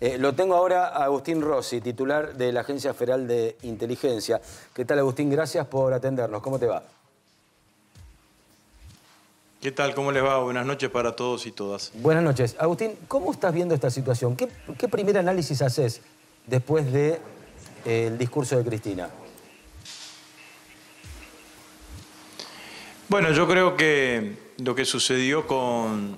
Eh, lo tengo ahora a Agustín Rossi, titular de la Agencia Federal de Inteligencia. ¿Qué tal, Agustín? Gracias por atendernos. ¿Cómo te va? ¿Qué tal? ¿Cómo les va? Buenas noches para todos y todas. Buenas noches. Agustín, ¿cómo estás viendo esta situación? ¿Qué, primer análisis haces después del eh, discurso de Cristina? Bueno, yo creo que lo que sucedió con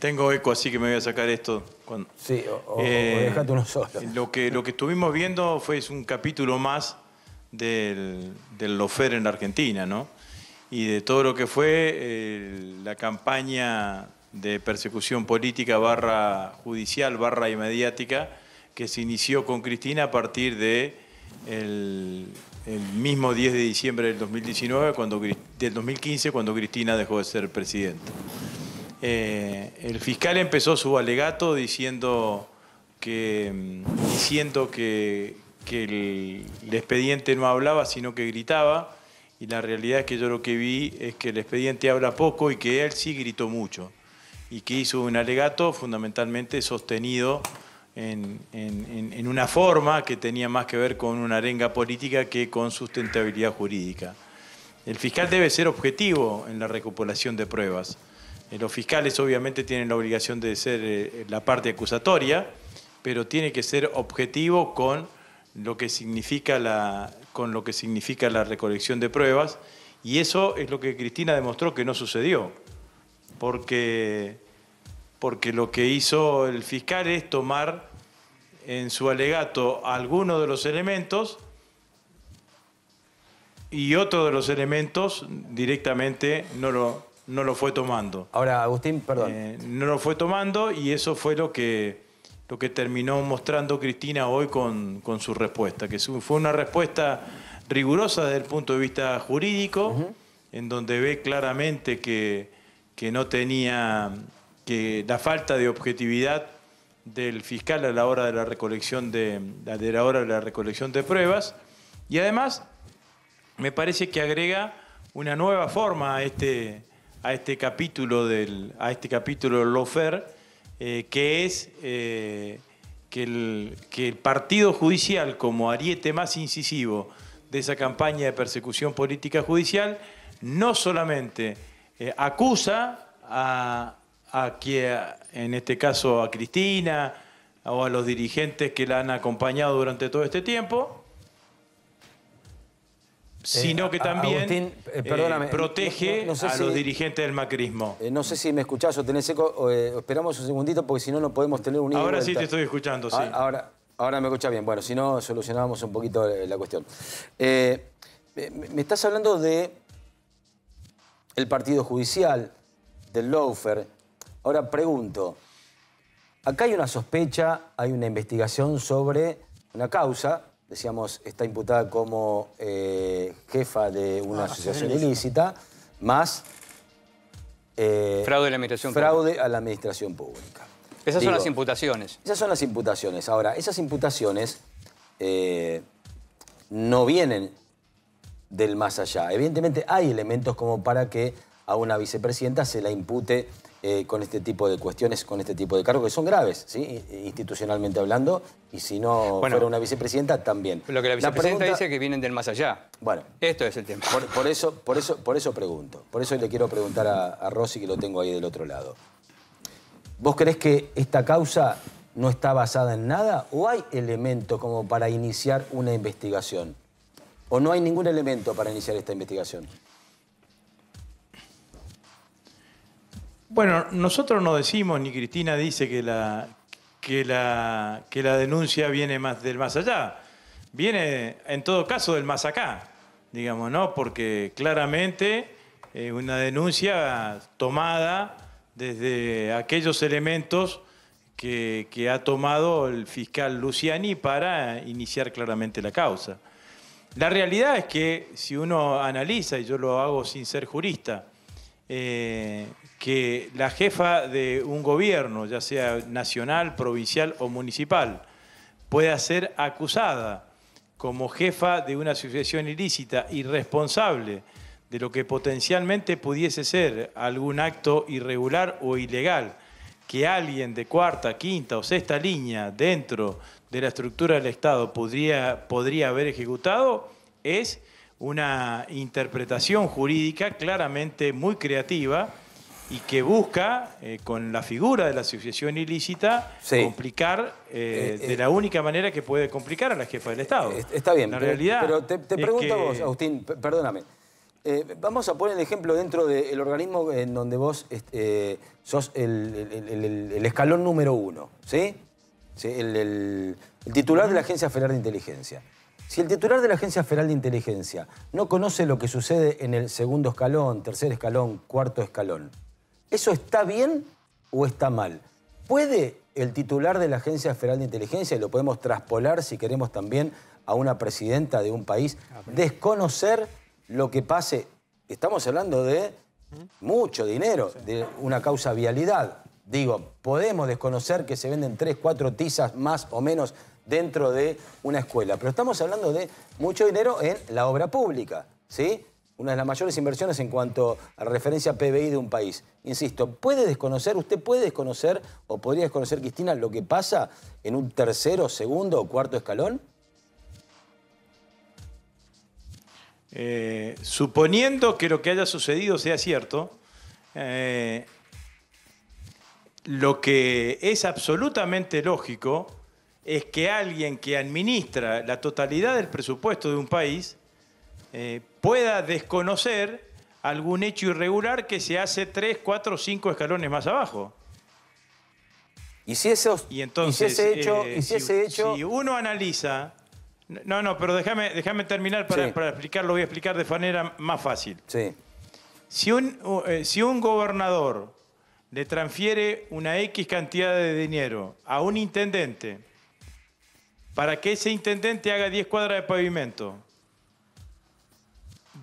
tengo eco, así que me voy a sacar esto. Cuando... Sí, eh, Lo que, lo que estuvimos viendo fue un capítulo más del, del Lofer en la Argentina, ¿no? Y de todo lo que fue eh, la campaña de persecución política barra judicial, barra y mediática, que se inició con Cristina a partir de el, mismo 10 de diciembre del 2019, cuando, del 2015, cuando Cristina dejó de ser presidenta. Eh, el fiscal empezó su alegato diciendo que, siento mm, que, el, expediente no hablaba, sino que gritaba. Y la realidad es que yo lo que vi es que el expediente habla poco y que él sí gritó mucho. Y que hizo un alegato fundamentalmente sostenido en, en una forma que tenía más que ver con una arenga política que con sustentabilidad jurídica. El fiscal debe ser objetivo en la recopilación de pruebas. Eh, los fiscales obviamente tienen la obligación de ser eh, la parte acusatoria, pero tiene que ser objetivo con lo que significa la, con lo que significa la recolección de pruebas. Y eso es lo que Cristina demostró que no sucedió, porque, porque lo que hizo el fiscal es tomar en su alegato alguno de los elementos y otro de los elementos directamente no lo, no lo fue tomando. Ahora, Agustín, perdón. Eh, no lo fue tomando y eso fue lo que, lo que terminó mostrando Cristina hoy con, con su respuesta, que fue una respuesta rigurosa desde el punto de vista jurídico, en donde ve claramente que, que no tenía que la falta de objetividad del fiscal a la hora de la recolección de, la hora de la recolección de pruebas y además me parece que agrega una nueva forma a este, a este capítulo del a este capítulo Lofer, eh, que es eh, que, el, partido judicial como ariete más incisivo de esa campaña de persecución política judicial no solamente eh, acusa a, a que en este caso a Cristina o a los dirigentes que la han acompañado durante todo este tiempo, sino eh, que también eh, eh, protege a los dirigentes del macrismo. no sé si me escuchás o tenés eco, esperamos un segundito porque si no no podemos tener un... Ahora sí te estoy escuchando, ah, sí. Ahora, ahora me escuchás bien, bueno, si no solucionábamos un poquito la cuestión. me estás hablando de el partido judicial, del Loafer. Ahora pregunto, acá hay una sospecha, hay una investigación sobre una causa decíamos, está imputada como eh, jefa de una ah, asociación ilícita, más... Eh, fraude, a la, administración pública. Esas son las imputaciones. Esas son las imputaciones. Ahora, esas imputaciones eh, no vienen del más allá. Evidentemente hay elementos como para que a una vicepresidenta se la impute eh, con este tipo de cuestiones, con este tipo de cargos, que son graves, ¿sí? institucionalmente hablando, y si no fuera una vicepresidenta, también. Lo que la vicepresidenta dice que vienen del más allá. Bueno. Esto es el tema. Por, eso, por, eso, por eso pregunto, por eso le quiero preguntar a, Rossi que lo tengo ahí del otro lado. ¿Vos crees que esta causa no está basada en nada o hay elementos como para iniciar una investigación? ¿O no hay ningún elemento para iniciar esta investigación? Bueno, nosotros no decimos, ni Cristina dice que la, que la, que la denuncia viene más del más allá. Viene, en todo caso, del más acá, digamos, ¿no? Porque claramente es eh, una denuncia tomada desde aquellos elementos que, ha tomado el fiscal Luciani para iniciar claramente la causa. La realidad es que si uno analiza, y yo lo hago sin ser jurista, eh, que la jefa de un gobierno, ya sea nacional, provincial o municipal, pueda ser acusada como jefa de una asociación ilícita y responsable de lo que potencialmente pudiese ser algún acto irregular o ilegal, que alguien de cuarta, quinta o sexta línea dentro de la estructura del Estado podría, podría haber ejecutado, es una interpretación jurídica claramente muy creativa y que busca, eh, con la figura de la asociación ilícita, complicar eh, eh, de la única manera que puede complicar a la jefa del Estado. Está bien, pero, te, pregunto a vos, Agustín, perdóname. vamos a poner el ejemplo dentro del organismo en donde vos sos el, escalón número uno, ¿sí? sí el, titular de la Agencia Federal de Inteligencia. Si el titular de la Agencia Federal de Inteligencia no conoce lo que sucede en el segundo escalón, tercer escalón, cuarto escalón, ¿Eso está bien o está mal? ¿Puede el titular de la Agencia Federal de Inteligencia, y lo podemos traspolar si queremos también a una presidenta de un país, desconocer lo que pase? Estamos hablando de mucho dinero, de una causa vialidad. Digo, podemos desconocer que se venden tres, cuatro tizas más o menos dentro de una escuela, pero estamos hablando de mucho dinero en la obra pública, ¿sí? una de las mayores inversiones en cuanto a referencia PBI de un país. Insisto, ¿puede desconocer, usted puede desconocer o podría desconocer, Cristina, lo que pasa en un tercero, segundo o cuarto escalón? Eh, suponiendo que lo que haya sucedido sea cierto, eh, lo que es absolutamente lógico es que alguien que administra la totalidad del presupuesto de un país eh, pueda desconocer algún hecho irregular que se hace tres, cuatro, cinco escalones más abajo. Y si, entonces, ese hecho, y eh, si, uno analiza... No, no, pero déjame, déjame terminar para, explicarlo, voy a explicar de manera más fácil. Sí. Si un, eh, si un gobernador le transfiere una X cantidad de dinero a un intendente para que ese intendente haga 10 cuadras de pavimento,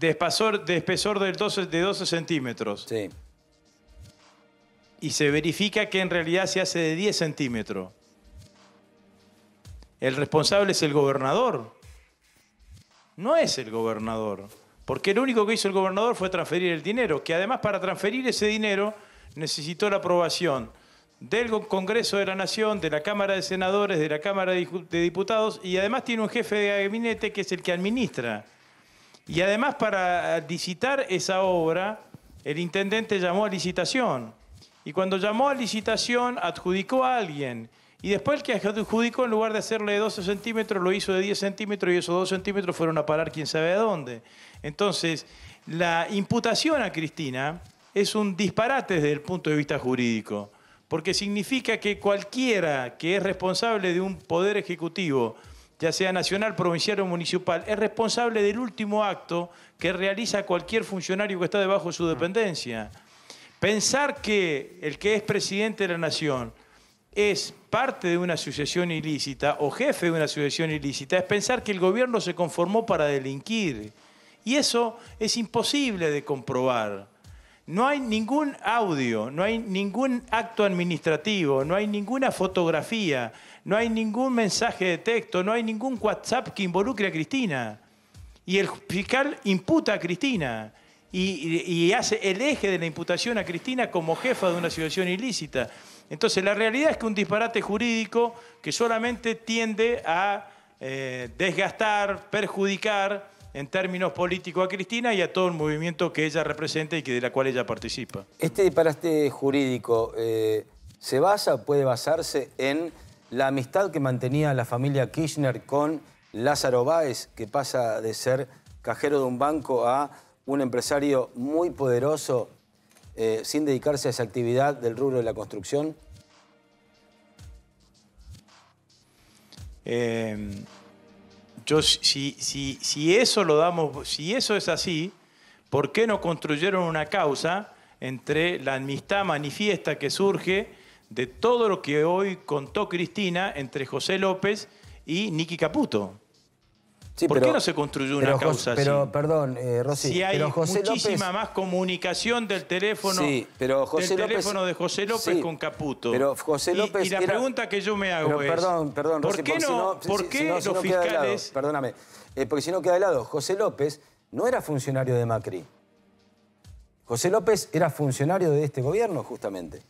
de espesor, de espesor del 12, de 12 centímetros. Sí. Y se verifica que en realidad se hace de 10 centímetros. El responsable es el gobernador. No es el gobernador. Porque lo único que hizo el gobernador fue transferir el dinero, que además para transferir ese dinero necesitó la aprobación del Congreso de la Nación, de la Cámara de Senadores, de la Cámara de Diputados y además tiene un jefe de gabinete que es el que administra y además para licitar esa obra, el intendente llamó a licitación. Y cuando llamó a licitación, adjudicó a alguien. Y después el que adjudicó, en lugar de hacerle de 12 centímetros, lo hizo de 10 centímetros y esos 2 centímetros fueron a parar quién sabe a dónde. Entonces, la imputación a Cristina es un disparate desde el punto de vista jurídico, porque significa que cualquiera que es responsable de un poder ejecutivo ya sea nacional, provincial o municipal, es responsable del último acto que realiza cualquier funcionario que está debajo de su dependencia. Pensar que el que es presidente de la nación es parte de una asociación ilícita o jefe de una asociación ilícita es pensar que el gobierno se conformó para delinquir. Y eso es imposible de comprobar. No hay ningún audio, no hay ningún acto administrativo, no hay ninguna fotografía no hay ningún mensaje de texto, no hay ningún WhatsApp que involucre a Cristina. Y el fiscal imputa a Cristina y, hace el eje de la imputación a Cristina como jefa de una situación ilícita. Entonces, la realidad es que un disparate jurídico que solamente tiende a eh, desgastar, perjudicar en términos políticos a Cristina y a todo el movimiento que ella representa y que de la cual ella participa. Este disparate jurídico eh, se basa, puede basarse en la amistad que mantenía la familia Kirchner con Lázaro Báez, que pasa de ser cajero de un banco a un empresario muy poderoso eh, sin dedicarse a esa actividad del rubro de la construcción? Eh, si, eso lo damos, si eso es así, ¿por qué no construyeron una causa entre la amistad manifiesta que surge de todo lo que hoy contó Cristina entre José López y Nicky Caputo. ¿Por qué no se construyó una causa pero, así? Perdón, eh, Rosy, si hay muchísima más comunicación del teléfono, pero José del teléfono de José López con Caputo. Pero José López y, la pregunta que yo me hago es... Perdón, perdón, ¿por qué, no, los fiscales... perdóname, eh, porque si no queda de lado, José López no era funcionario de Macri. José López era funcionario de este gobierno, justamente.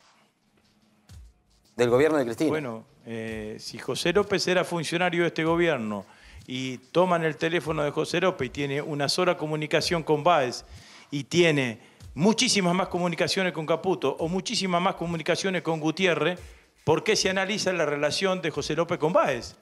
Del gobierno de Cristina. Bueno, eh, si José López era funcionario de este gobierno y toman el teléfono de José López y tiene una sola comunicación con Báez y tiene muchísimas más comunicaciones con Caputo o muchísimas más comunicaciones con Gutiérrez, ¿por qué se analiza la relación de José López con Báez?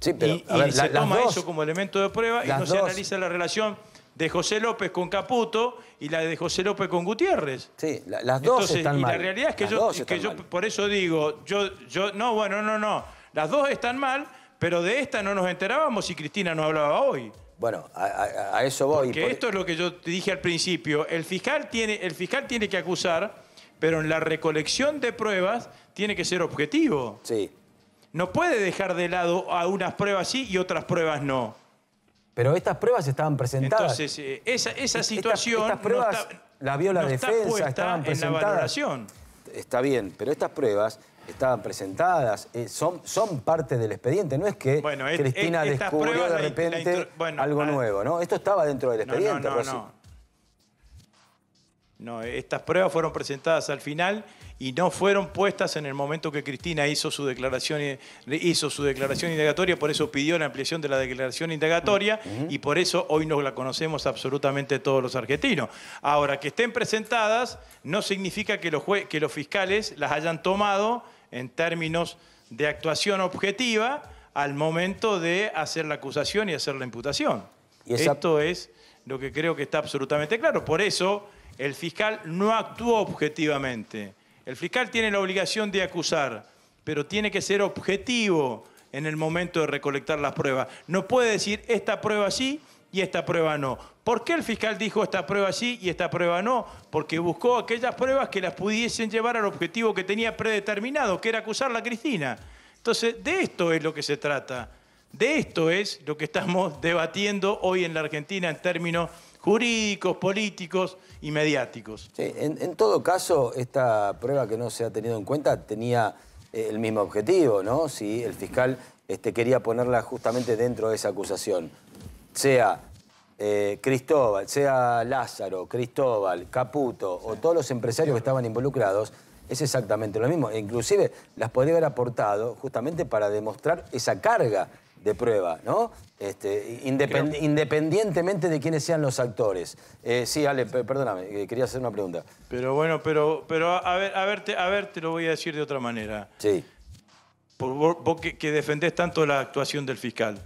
Sí, pero, se toma eso como elemento de prueba y no se analiza la relación de José López con Caputo y la de José López con Gutiérrez. Sí, las dos están mal. Y la realidad es que, yo, por eso digo, yo, yo, no, bueno, no, no, las dos están mal, pero de esta no nos enterábamos y Cristina no hablaba hoy. Bueno, a, eso voy. Porque esto es lo que yo te dije al principio. El fiscal tiene, el fiscal tiene que acusar, pero en la recolección de pruebas tiene que ser objetivo. Sí. No puede dejar de lado a unas pruebas sí y otras pruebas no. Pero estas pruebas estaban presentadas. Entonces, eh, esa, situación. Estas, pruebas no la vio la defensa, estaban presentadas. En la Está bien, pero estas pruebas estaban presentadas, eh, son, son parte del expediente. No es que Cristina descubrió de repente algo ah. nuevo, ¿no? Esto estaba dentro del expediente. No, no, estas pruebas fueron presentadas al final y no fueron puestas en el momento que Cristina hizo su declaración, hizo su declaración indagatoria, por eso pidió la ampliación de la declaración indagatoria mm, y por eso hoy nos la conocemos absolutamente todos los argentinos. Ahora, que estén presentadas no significa que los, que los fiscales las hayan tomado en términos de actuación objetiva al momento de hacer la acusación y hacer la imputación. ¿Y Esto es lo que creo que está absolutamente claro. Por eso el fiscal no actuó objetivamente el fiscal tiene la obligación de acusar, pero tiene que ser objetivo en el momento de recolectar las pruebas. No puede decir esta prueba sí y esta prueba no. ¿Por qué el fiscal dijo esta prueba sí y esta prueba no? Porque buscó aquellas pruebas que las pudiesen llevar al objetivo que tenía predeterminado, que era acusar a Cristina. Entonces, de esto es lo que se trata. De esto es lo que estamos debatiendo hoy en la Argentina en términos jurídicos, políticos y mediáticos. Sí, en, todo caso, esta prueba que no se ha tenido en cuenta tenía eh, el mismo objetivo, ¿no? Si el fiscal este, quería ponerla justamente dentro de esa acusación. Sea eh, Cristóbal, sea Lázaro, Cristóbal, Caputo o todos los empresarios que estaban involucrados, es exactamente lo mismo. E inclusive las podría haber aportado justamente para demostrar esa carga de prueba, ¿no? Este, independientemente de quiénes sean los actores. Eh, sí, Ale, perdóname, eh, quería hacer una pregunta. Pero bueno, pero, pero a, ver, a, ver, te, a ver, lo voy a decir de otra manera. Sí. vos, que, defendés tanto la actuación del fiscal.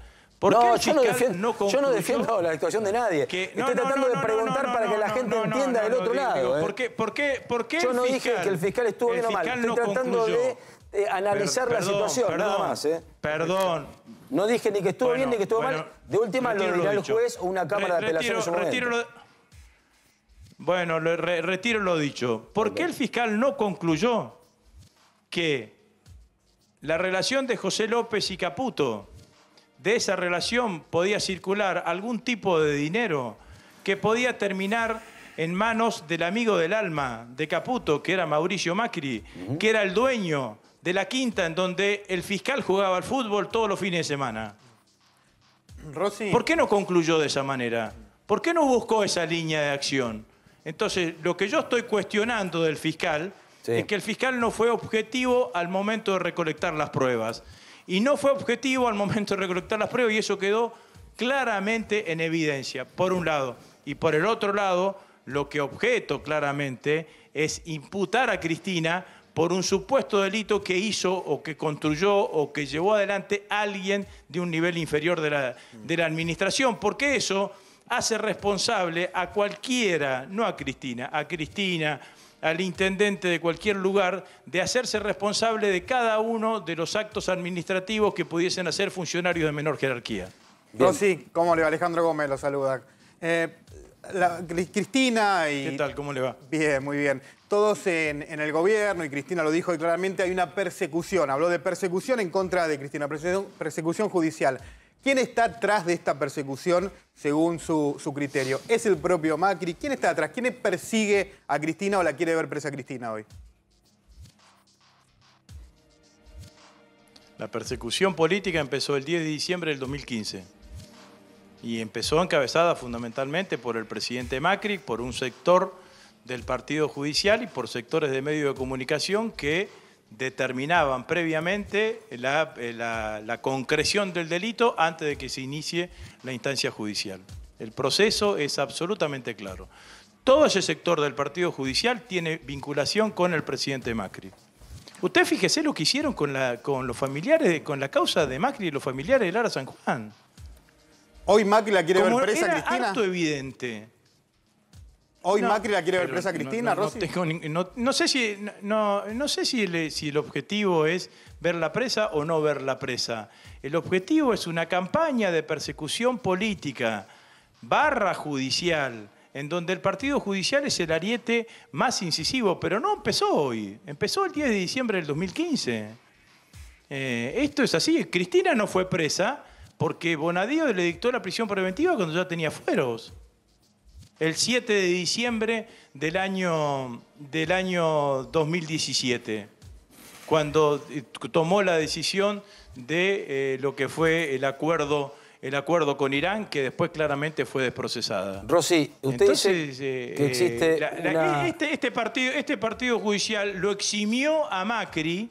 no, yo, no defiendo, la actuación de nadie. Estoy tratando de preguntar para que la gente entienda del otro lado. ¿Por qué, yo no dije que el fiscal estuvo bien o mal. Estoy tratando de eh, analizar la situación, nada más. Eh. Perdón, no dije ni que estuvo bien ni que estuvo mal. De última lo dirá el juez o una cámara de apelación Bueno, retiro lo dicho. ¿Por qué el fiscal no concluyó que la relación de José López y Caputo, de esa relación podía circular algún tipo de dinero que podía terminar en manos del amigo del alma de Caputo, que era Mauricio Macri, que era el dueño de la quinta en donde el fiscal jugaba al fútbol todos los fines de semana. ¿Por qué no concluyó de esa manera? ¿Por qué no buscó esa línea de acción? Entonces, lo que yo estoy cuestionando del fiscal es que el fiscal no fue objetivo al momento de recolectar las pruebas. Y no fue objetivo al momento de recolectar las pruebas y eso quedó claramente en evidencia, por un lado. Y por el otro lado, lo que objeto claramente es imputar a Cristina por un supuesto delito que hizo o que construyó o que llevó adelante alguien de un nivel inferior de la, administración, porque eso hace responsable a cualquiera, no a Cristina, a Cristina, al intendente de cualquier lugar, de hacerse responsable de cada uno de los actos administrativos que pudiesen hacer funcionarios de menor jerarquía. Rosy, ¿cómo le va? Alejandro Gómez lo saluda. Eh, Cristina y... ¿Qué tal? ¿Cómo le va? Bien, muy bien. Todos en, el gobierno, y Cristina lo dijo claramente, hay una persecución. Habló de persecución en contra de Cristina, persecución, judicial. ¿Quién está atrás de esta persecución según su, criterio? ¿Es el propio Macri? ¿Quién está atrás? ¿Quién persigue a Cristina o la quiere ver presa Cristina hoy? La persecución política empezó el 10 de diciembre del 2015 y empezó encabezada fundamentalmente por el presidente Macri, por un sector del Partido Judicial y por sectores de medios de comunicación que determinaban previamente eh, la, concreción del delito antes de que se inicie la instancia judicial. El proceso es absolutamente claro. Todo ese sector del Partido Judicial tiene vinculación con el presidente Macri. Usted fíjese lo que hicieron con, la, con los familiares, con la causa de Macri y los familiares de Lara San Juan. Hoy Macri la quiere ver presa era Cristina. Harto evidente. Hoy Macri la quiere ver presa Cristina, no, no, no, no, sé, si, si, el objetivo es ver la presa o no ver la presa. El objetivo es una campaña de persecución política barra judicial, en donde el partido judicial es el ariete más incisivo, pero no empezó hoy, empezó el 10 de diciembre del 2015. Eh, esto es así, Cristina no fue presa, porque Bonadío le dictó la prisión preventiva cuando ya tenía fueros. El 7 de diciembre del año, del año 2017, cuando eh, tomó la decisión de eh, lo que fue el acuerdo el acuerdo con Irán, que después claramente fue desprocesada. Rosy, usted dice eh, que existe este, este partido, este partido judicial lo eximió a Macri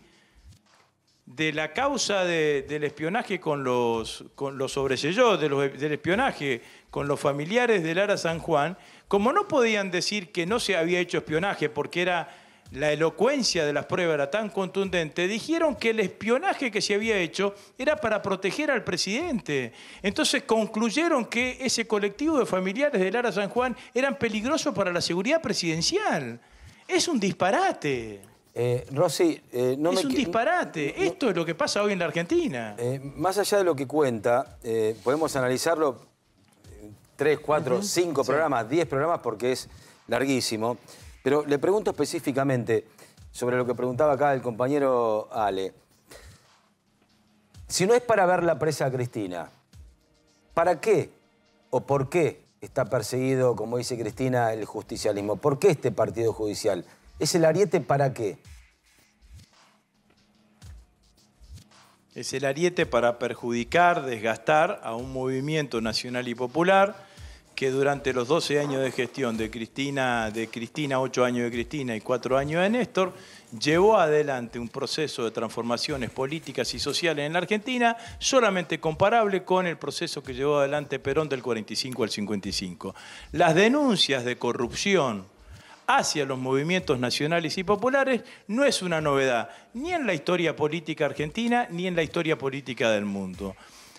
de la causa del espionaje con los, con los sobresellos, del espionaje con los familiares de Lara San Juan, como no podían decir que no se había hecho espionaje porque era la elocuencia de las pruebas era tan contundente, dijeron que el espionaje que se había hecho era para proteger al presidente. Entonces concluyeron que ese colectivo de familiares de Lara San Juan eran peligrosos para la seguridad presidencial. Es un disparate. Eh, Rosy, eh, no es un disparate. Esto es lo que pasa hoy en la Argentina. Eh, más allá de lo que cuenta, podemos analizarlo tres, cuatro, cinco programas, diez programas, porque es larguísimo. Pero le pregunto específicamente sobre lo que preguntaba acá el compañero Ale. Si no es para ver la presa a Cristina, ¿para qué o por qué está perseguido, como dice Cristina, el justicialismo? ¿Por qué este partido judicial? ¿Es el ariete para qué? Es el ariete para perjudicar, desgastar a un movimiento nacional y popular que durante los 12 años de gestión de Cristina, de Cristina, 8 años de Cristina y 4 años de Néstor, llevó adelante un proceso de transformaciones políticas y sociales en la Argentina solamente comparable con el proceso que llevó adelante Perón del 45 al 55. Las denuncias de corrupción hacia los movimientos nacionales y populares no es una novedad, ni en la historia política argentina, ni en la historia política del mundo.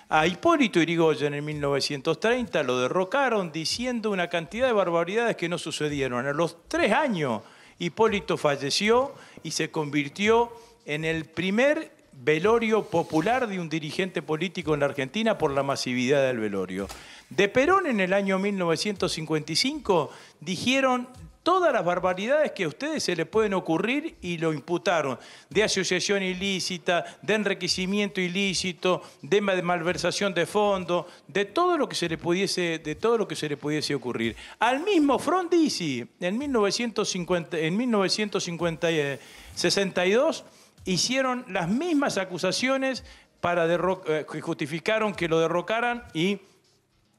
A Hipólito Yrigoyen en 1930 lo derrocaron diciendo una cantidad de barbaridades que no sucedieron. A los tres años Hipólito falleció y se convirtió en el primer velorio popular de un dirigente político en la Argentina por la masividad del velorio. De Perón en el año 1955 dijeron todas las barbaridades que a ustedes se les pueden ocurrir y lo imputaron, de asociación ilícita, de enriquecimiento ilícito, de malversación de fondos, de todo lo que se le pudiese, de todo lo que se le pudiese ocurrir. Al mismo Frondizi, en 1950, en 1962 hicieron las mismas acusaciones para eh, que justificaron que lo derrocaran y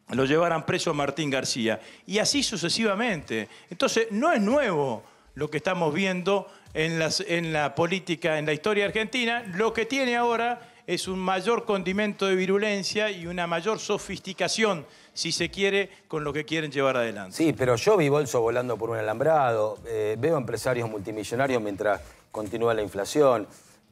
lo llevaran preso a Martín García. Y así sucesivamente. Entonces, no es nuevo lo que estamos viendo en, la política, en la historia argentina. Lo que tiene ahora es un mayor condimento de virulencia y una mayor sofisticación, si se quiere, con lo que quieren llevar adelante. Sí, pero yo vi bolso volando por un alambrado, eh, veo empresarios multimillonarios mientras continúa la inflación.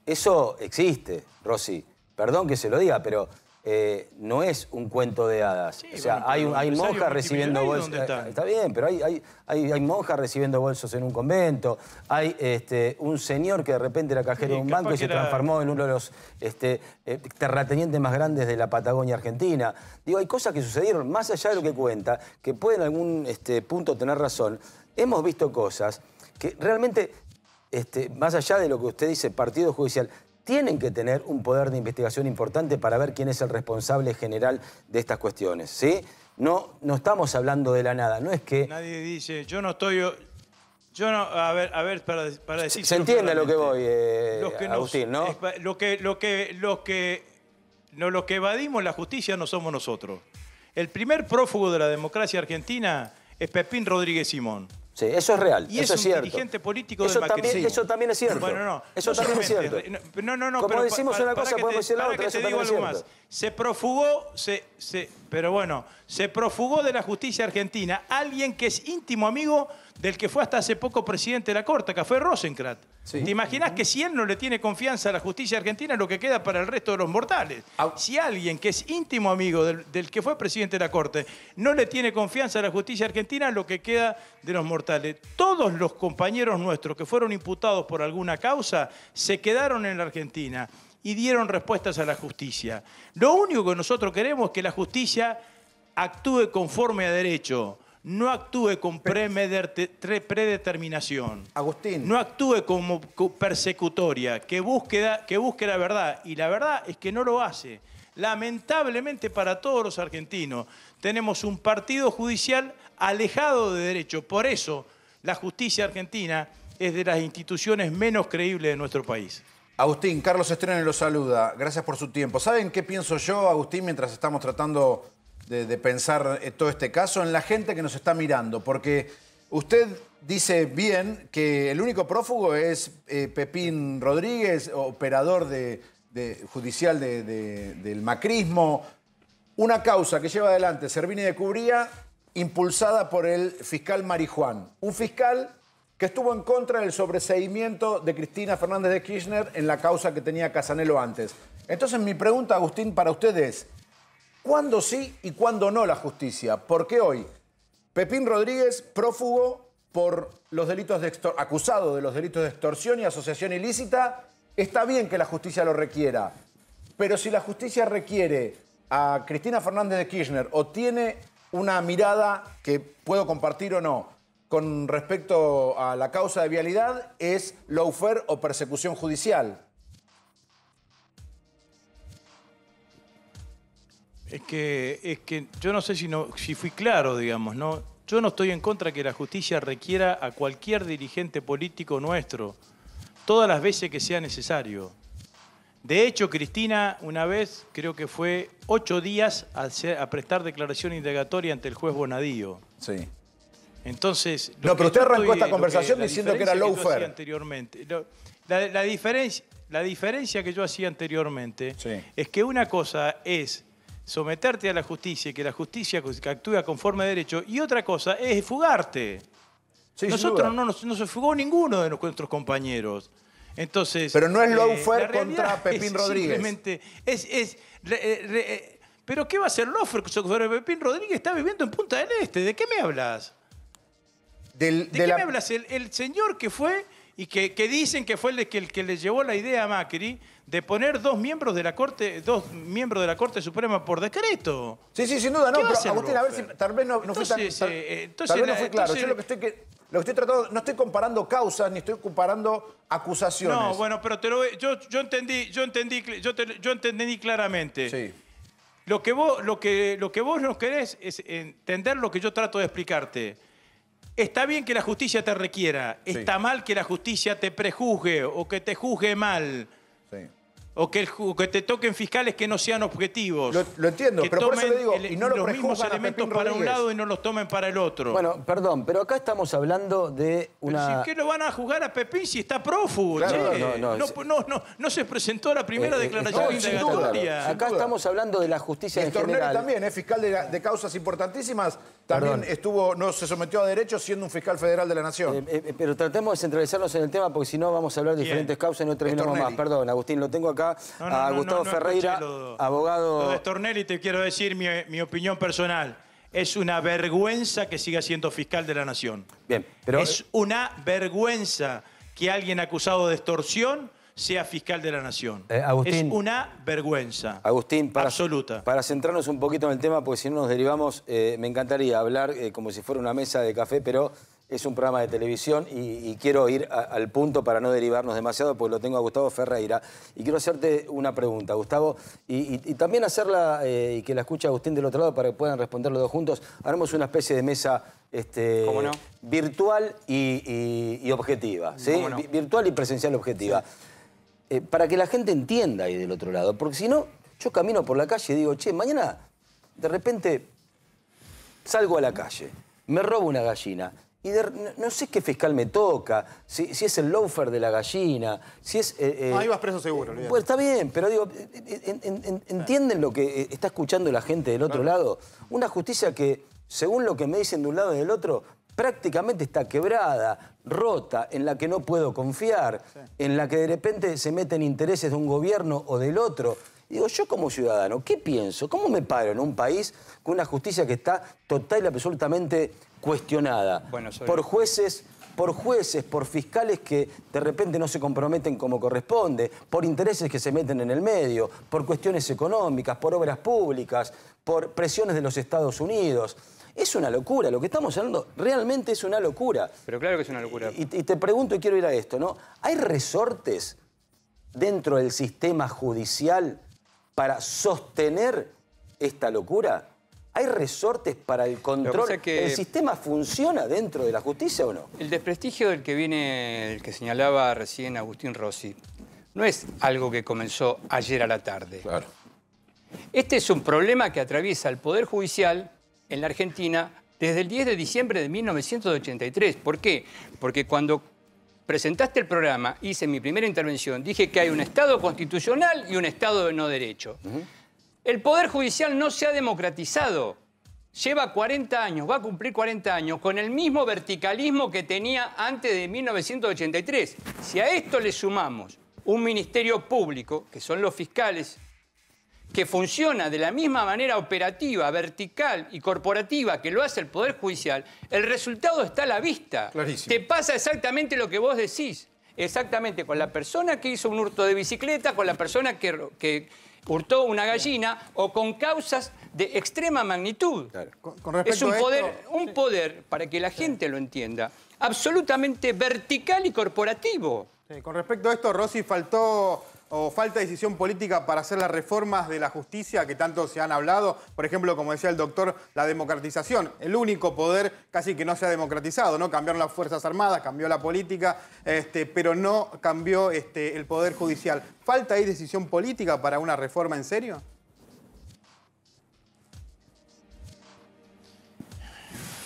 Eso existe, Rosy. Perdón que se lo diga, pero eh, no es un cuento de hadas. o sea, hay, monjas recibiendo bolsos. Eh, eh, está? bien, pero hay, monjas recibiendo bolsos en un convento. Hay este, un señor que de repente era cajero de un banco y se transformó en uno de los este, terratenientes más grandes de la Patagonia Argentina. Digo, hay cosas que sucedieron más allá de lo que cuenta, que pueden en algún este, punto tener razón. Hemos visto cosas que realmente, más allá de lo que usted dice, partido judicial, tienen que tener un poder de investigación importante para ver quién es el responsable general de estas cuestiones, ¿sí? No, no estamos hablando de la nada, no es que... Nadie dice, yo no estoy... Yo no, a ver, a ver, para, para decir... Se entiende lo que voy, eh, Agustín, lo que, los que, no, los que evadimos la justicia no somos nosotros. El primer prófugo de la democracia argentina es Pepín Rodríguez Simón. Sí, eso es real. Y eso es, cierto. dirigente político eso del también, Eso también es cierto. Bueno, no. Eso también es cierto. No, no, no. Como decimos una cosa, podemos decir la otra. eso también algo es más. Se profugó, se, se, pero bueno, se profugó de la justicia argentina alguien que es íntimo amigo del que fue hasta hace poco presidente de la Corte, que fue Rosencrat. ¿Te imaginas que si él no le tiene confianza a la justicia argentina, lo que queda para el resto de los mortales? Si alguien que es íntimo amigo del, del que fue presidente de la Corte no le tiene confianza a la justicia argentina, lo que queda de los mortales. Todos los compañeros nuestros que fueron imputados por alguna causa se quedaron en la Argentina y dieron respuestas a la justicia. Lo único que nosotros queremos es que la justicia actúe conforme a derecho no actúe con predeterminación. Agustín. No actúe como persecutoria, que busque, la verdad. Y la verdad es que no lo hace. Lamentablemente para todos los argentinos, tenemos un partido judicial alejado de derecho. Por eso la justicia argentina es de las instituciones menos creíbles de nuestro país. Agustín, Carlos estreno lo saluda. Gracias por su tiempo. ¿Saben qué pienso yo, Agustín, mientras estamos tratando de, pensar eh, todo este caso en la gente que nos está mirando, porque usted dice bien que el único prófugo es eh, Pepín Rodríguez, operador de, judicial del macrismo. Una causa que lleva adelante Servini de Cubría, impulsada por el fiscal Marijuán. Un fiscal que estuvo en contra del sobreseimiento de Cristina Fernández de Kirchner en la causa que tenía Casanelo antes. Entonces mi pregunta, Agustín, para ustedes ¿Cuándo sí y cuándo no la justicia? Porque hoy Pepín Rodríguez, prófugo por los delitos de acusado de los delitos de extorsión y asociación ilícita, está bien que la justicia lo requiera, pero si la justicia requiere a Cristina Fernández de Kirchner o tiene una mirada que puedo compartir o no con respecto a la causa de vialidad, es lawfare o persecución judicial. Es que, es que yo no sé si, no, si fui claro, digamos, ¿no? Yo no estoy en contra que la justicia requiera a cualquier dirigente político nuestro, todas las veces que sea necesario. De hecho, Cristina una vez creo que fue ocho días a, prestar declaración indagatoria ante el juez Bonadío. Sí. Entonces. No, pero usted arrancó esta conversación diciendo que era lawfare. anteriormente. la, la, diferencia, la diferencia que yo hacía anteriormente es que una cosa es someterte a la justicia y que la justicia actúe conforme a derecho, y otra cosa es fugarte. Nosotros no nos, no se fugó ninguno de nuestros compañeros. Entonces, pero no es Lofer eh, contra Pepín Rodríguez. Eh, eh, pero ¿qué va a hacer Lofer Pepín Rodríguez? Está viviendo en Punta del Este. ¿De qué me hablas? ¿De, qué me hablas? El, señor que fue y que, dicen que fue el que, el que le llevó la idea a Macri de poner dos miembros de la Corte, dos miembros de la Corte Suprema por decreto. Sí, sí, sin duda, no, pero Agustín, a ver si tal vez no, fue tan, eh, eh, tal, vez no fue claro. Yo lo que estoy tratando, no estoy comparando causas ni estoy comparando acusaciones. No, bueno, pero te lo, yo, yo entendí, yo entendí, yo, entendí claramente. Sí. Lo que vos, lo que, lo que vos no querés es entender lo que yo trato de explicarte. Está bien que la justicia te requiera, está mal que la justicia te prejuzgue o que te juzgue mal. Sí. O que, te toquen fiscales que no sean objetivos. Lo, entiendo, pero tomen le digo, y los mismos elementos para un lado y no los tomen para el otro. Bueno, perdón, pero acá estamos hablando de una... ¿Qué lo van a juzgar a Pepín si está prófugo? no, no, no, no, se presentó la primera eh, eh, declaración de Acá estamos hablando de la justicia y en general. también es eh, fiscal de causas importantísimas también estuvo, no se sometió a derecho siendo un fiscal federal de la Nación. Eh, eh, pero tratemos de centralizarnos en el tema porque si no vamos a hablar de diferentes causas y no terminamos más. Perdón, Agustín, lo tengo acá a Gustavo Ferreira, abogado... Lo de te quiero decir mi, mi opinión personal. Es una vergüenza que siga siendo fiscal de la Nación. Bien, pero... Es una vergüenza que alguien acusado de extorsión sea fiscal de la nación. Eh, es una vergüenza. Agustín, para, absoluta. Para centrarnos un poquito en el tema, porque si no nos derivamos, eh, me encantaría hablar eh, como si fuera una mesa de café, pero es un programa de televisión y, quiero ir al punto para no derivarnos demasiado, porque lo tengo a Gustavo Ferreira. Y quiero hacerte una pregunta, Gustavo, y, también hacerla y que la escuche Agustín del otro lado para que puedan responder los dos juntos. Haremos una especie de mesa este, virtual y, objetiva. ¿sí? Virtual y presencial objetiva. Eh, para que la gente entienda ahí del otro lado. Porque si no, yo camino por la calle y digo, che, mañana de repente salgo a la calle, me robo una gallina. Y no, sé qué fiscal me toca, si, es el loafer de la gallina, si es... Eh, eh, ahí vas preso seguro. pues está bien, pero digo, ¿entienden lo que está escuchando la gente del otro lado? Una justicia que, según lo que me dicen de un lado y del otro, prácticamente está quebrada, rota, en la que no puedo confiar, en la que de repente se meten intereses de un gobierno o del otro. Digo, yo como ciudadano, ¿qué pienso? ¿Cómo me paro en un país con una justicia que está total y absolutamente cuestionada? Por jueces, por jueces, por fiscales que de repente no se comprometen como corresponde, por intereses que se meten en el medio, por cuestiones económicas, por obras públicas, por presiones de los Estados Unidos. Es una locura, lo que estamos hablando realmente es una locura. Pero claro que es una locura. Y, te pregunto, y quiero ir a esto, ¿no? ¿Hay resortes dentro del sistema judicial para sostener esta locura? ¿Hay resortes para el control? Que ¿El sistema funciona dentro de la justicia o no? El desprestigio del que viene, el que señalaba recién Agustín Rossi, no es algo que comenzó ayer a la tarde. Claro. Este es un problema que atraviesa el Poder Judicial en la Argentina desde el 10 de diciembre de 1983. ¿Por qué? Porque cuando presentaste el programa, hice mi primera intervención, dije que hay un Estado constitucional y un Estado de no derecho. El Poder Judicial no se ha democratizado. Lleva 40 años, va a cumplir 40 años, con el mismo verticalismo que tenía antes de 1983. Si a esto le sumamos un ministerio público, que son los fiscales que funciona de la misma manera operativa, vertical y corporativa que lo hace el Poder Judicial, el resultado está a la vista. Te pasa exactamente lo que vos decís. Exactamente, con la persona que hizo un hurto de bicicleta, con la persona que, que hurtó una gallina o con causas de extrema magnitud. es un poder, un poder, para que la gente lo entienda, absolutamente vertical y corporativo. con respecto a esto, Rossi, faltó o falta decisión política para hacer las reformas de la justicia que tanto se han hablado? Por ejemplo, como decía el doctor, la democratización, el único poder casi que no se ha democratizado, ¿no? Cambiaron las Fuerzas Armadas, cambió la política, este, pero no cambió este, el poder judicial. ¿Falta ahí decisión política para una reforma en serio?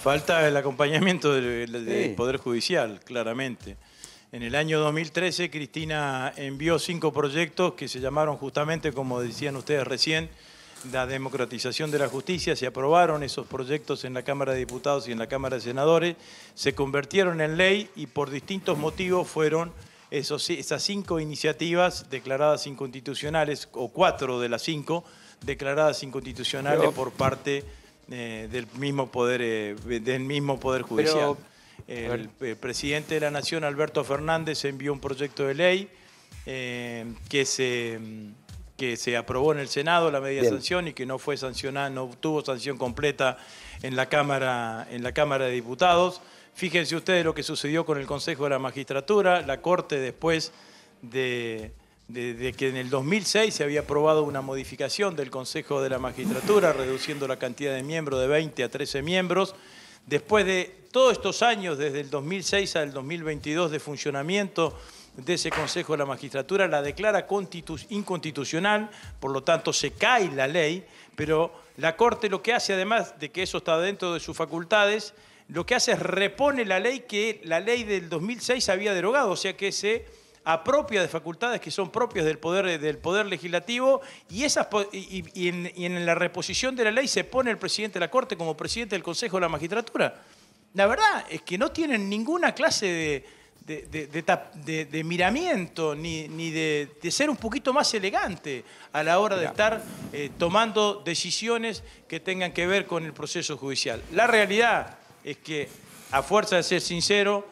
Falta el acompañamiento del, Poder Judicial, claramente. En el año 2013 Cristina envió cinco proyectos que se llamaron justamente, como decían ustedes recién, la democratización de la justicia, se aprobaron esos proyectos en la Cámara de Diputados y en la Cámara de Senadores, se convirtieron en ley y por distintos motivos fueron esos, esas cinco iniciativas declaradas inconstitucionales, o cuatro de las cinco, declaradas inconstitucionales por parte eh, del, mismo poder, eh, del mismo Poder Judicial. El, presidente de la Nación, Alberto Fernández, envió un proyecto de ley eh, que, se, que se aprobó en el Senado la media sanción y que no fue no tuvo sanción completa en la Cámara, en la Cámara de Diputados. Fíjense ustedes lo que sucedió con el Consejo de la Magistratura, la Corte después de, de que en el 2006 se había aprobado una modificación del Consejo de la Magistratura, reduciendo la cantidad de miembros de 20 a 13 miembros, Después de todos estos años, desde el 2006 al 2022 de funcionamiento de ese Consejo de la Magistratura, la declara inconstitucional, por lo tanto se cae la ley, pero la Corte lo que hace, además de que eso está dentro de sus facultades, lo que hace es repone la ley que la ley del 2006 había derogado, o sea que se apropia de facultades que son propias del poder, del poder legislativo y, esas, y, en, la reposición de la ley se pone el presidente de la Corte como presidente del Consejo de la Magistratura. La verdad es que no tienen ninguna clase de, de, miramiento, ni, ni de, ser un poquito más elegante a la hora de estar eh, tomando decisiones que tengan que ver con el proceso judicial. La realidad es que, a fuerza de ser sincero,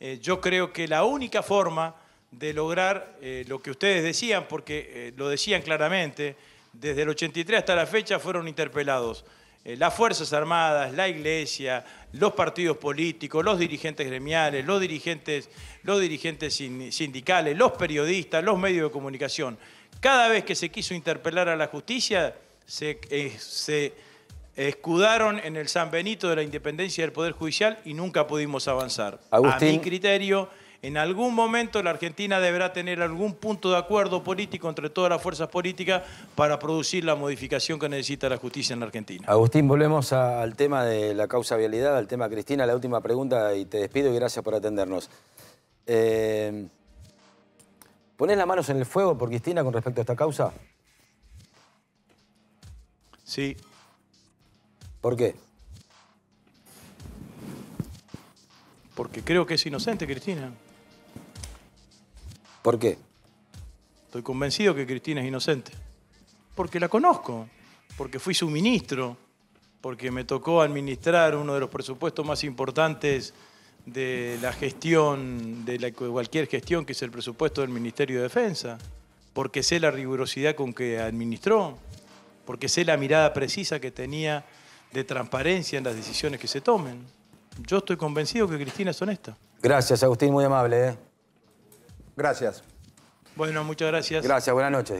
eh, yo creo que la única forma de lograr eh, lo que ustedes decían, porque eh, lo decían claramente, desde el 83 hasta la fecha fueron interpelados eh, las Fuerzas Armadas, la Iglesia, los partidos políticos, los dirigentes gremiales, los dirigentes, los dirigentes sindicales, los periodistas, los medios de comunicación. Cada vez que se quiso interpelar a la justicia, se, escudaron en el San Benito de la independencia del Poder Judicial y nunca pudimos avanzar. A mi criterio en algún momento la Argentina deberá tener algún punto de acuerdo político entre todas las fuerzas políticas para producir la modificación que necesita la justicia en la Argentina. Agustín, volvemos al tema de la causa vialidad, al tema Cristina, la última pregunta y te despido y gracias por atendernos. Eh, ¿Ponés las manos en el fuego por Cristina con respecto a esta causa? Sí. ¿Por qué? Porque creo que es inocente, Cristina. ¿Por qué? Estoy convencido que Cristina es inocente. Porque la conozco, porque fui su ministro, porque me tocó administrar uno de los presupuestos más importantes de la gestión, de cualquier gestión, que es el presupuesto del Ministerio de Defensa, porque sé la rigurosidad con que administró, porque sé la mirada precisa que tenía de transparencia en las decisiones que se tomen. Yo estoy convencido que Cristina es honesta. Gracias, Agustín, muy amable. ¿eh? Gracias. Bueno, muchas gracias. Gracias, buenas noches.